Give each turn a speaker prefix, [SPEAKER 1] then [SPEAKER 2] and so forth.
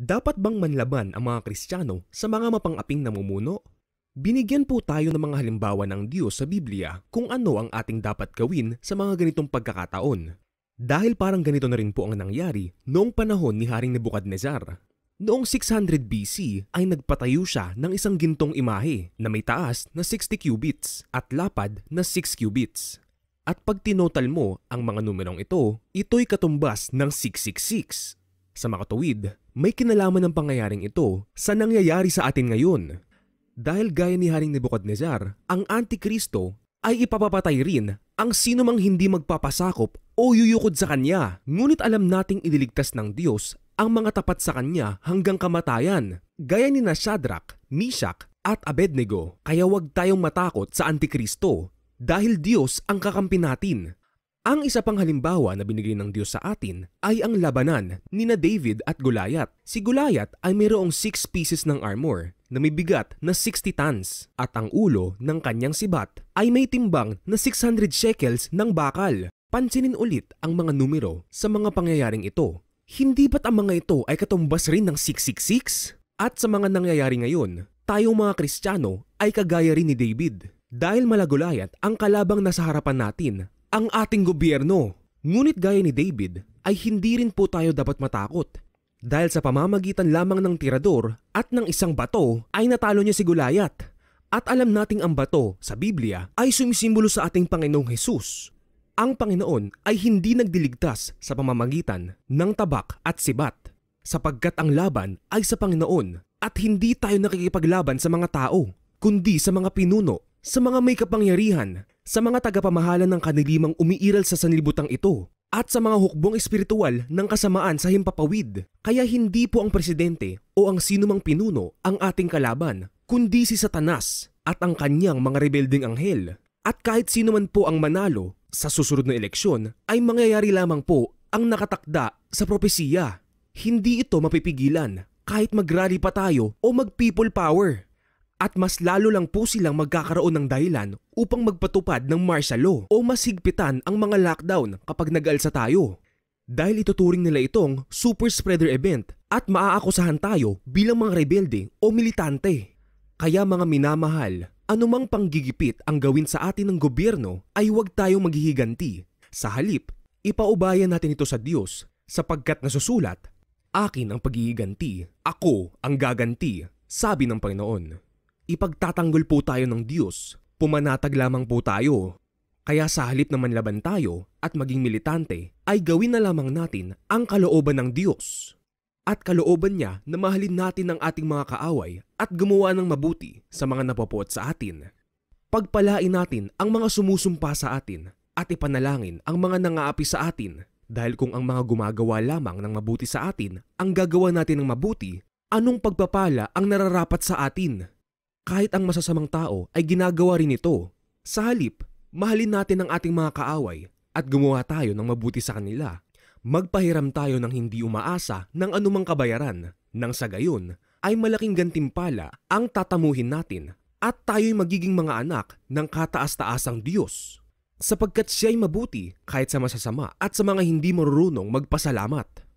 [SPEAKER 1] Dapat bang manlaban ang mga Kristiyano sa mga mapangaping namumuno? Binigyan po tayo ng mga halimbawa ng Diyos sa Biblia kung ano ang ating dapat gawin sa mga ganitong pagkakataon. Dahil parang ganito na rin po ang nangyari noong panahon ni Haring Nebuchadnezzar. Noong 600 BC ay nagpatayo siya ng isang gintong imahe na may taas na 60 cubits at lapad na 6 cubits. At pag tinotal mo ang mga numerong ito, ito'y katumbas ng 666 sa mga tuwid, may kinalaman ng pangyayaring ito sa nangyayari sa atin ngayon. Dahil gaya ni Haring Nebuchadnezzar, ang Antikristo ay ipapapatay rin ang sino mang hindi magpapasakop o yuyukod sa kanya. Ngunit alam nating iniligtas ng Diyos ang mga tapat sa kanya hanggang kamatayan, gaya ni na Shadrach, Meshach at Abednego. Kaya huwag tayong matakot sa Antikristo dahil Diyos ang kakampi natin ang isa pang halimbawa na binigay ng Diyos sa atin ay ang labanan ni na David at Goliath. Si Goliath ay mayroong 6 pieces ng armor na may bigat na 60 tons at ang ulo ng kanyang sibat ay may timbang na 600 shekels ng bakal. Pansinin ulit ang mga numero sa mga pangyayaring ito. Hindi ba't ang mga ito ay katumbas rin ng 666? At sa mga nangyayari ngayon, tayong mga Kristiyano ay kagaya rin ni David. Dahil malagulayan ang kalabang nasa harapan natin ang ating gobyerno. Ngunit gaya ni David, ay hindi rin po tayo dapat matakot. Dahil sa pamamagitan lamang ng tirador at ng isang bato ay natalo niya si Goliath. At alam nating ang bato sa Biblia ay sumisimbolo sa ating Panginoong Hesus. Ang Panginoon ay hindi nagdiligtas sa pamamagitan ng tabak at sibat sapagkat ang laban ay sa Panginoon at hindi tayo nakikipaglaban sa mga tao kundi sa mga pinuno, sa mga may kapangyarihan, sa mga tagapamahala ng kanilimang umiiral sa sanlibutan ito at sa mga hukbong espiritual ng kasamaan sa himpapawid. Kaya hindi po ang presidente o ang sinumang pinuno ang ating kalaban, kundi si Satanas at ang kanyang mga rebelding anghel. At kahit sino man po ang manalo sa susunod na eleksyon ay mangyayari lamang po ang nakatakda sa propesiya. Hindi ito mapipigilan kahit magrally pa tayo o mag-people power at mas lalo lang po silang magkakaroon ng dahilan upang magpatupad ng martial law o masigpitan ang mga lockdown kapag nag-alsa tayo. Dahil ituturing nila itong super spreader event at maaakusahan tayo bilang mga rebelde o militante. Kaya mga minamahal, anumang panggigipit ang gawin sa atin ng gobyerno ay huwag tayong maghihiganti. Sa halip, ipaubayan natin ito sa Diyos sapagkat nasusulat, Akin ang paghihiganti, ako ang gaganti, sabi ng Panginoon ipagtatanggol po tayo ng Diyos, pumanatag lamang po tayo. Kaya sa halip na manlaban tayo at maging militante, ay gawin na lamang natin ang kalooban ng Diyos. At kalooban niya na mahalin natin ang ating mga kaaway at gumawa ng mabuti sa mga napopuot sa atin. Pagpalain natin ang mga sumusumpa sa atin at ipanalangin ang mga nangaapi sa atin dahil kung ang mga gumagawa lamang ng mabuti sa atin ang gagawa natin ng mabuti, anong pagpapala ang nararapat sa atin? Kahit ang masasamang tao ay ginagawa rin ito. Sa halip, mahalin natin ang ating mga kaaway at gumawa tayo ng mabuti sa kanila. Magpahiram tayo ng hindi umaasa ng anumang kabayaran nang sa gayon ay malaking gantimpala ang tatamuhin natin at tayo'y magiging mga anak ng kataas-taasang Diyos. Sapagkat siya'y mabuti kahit sa masasama at sa mga hindi marunong magpasalamat.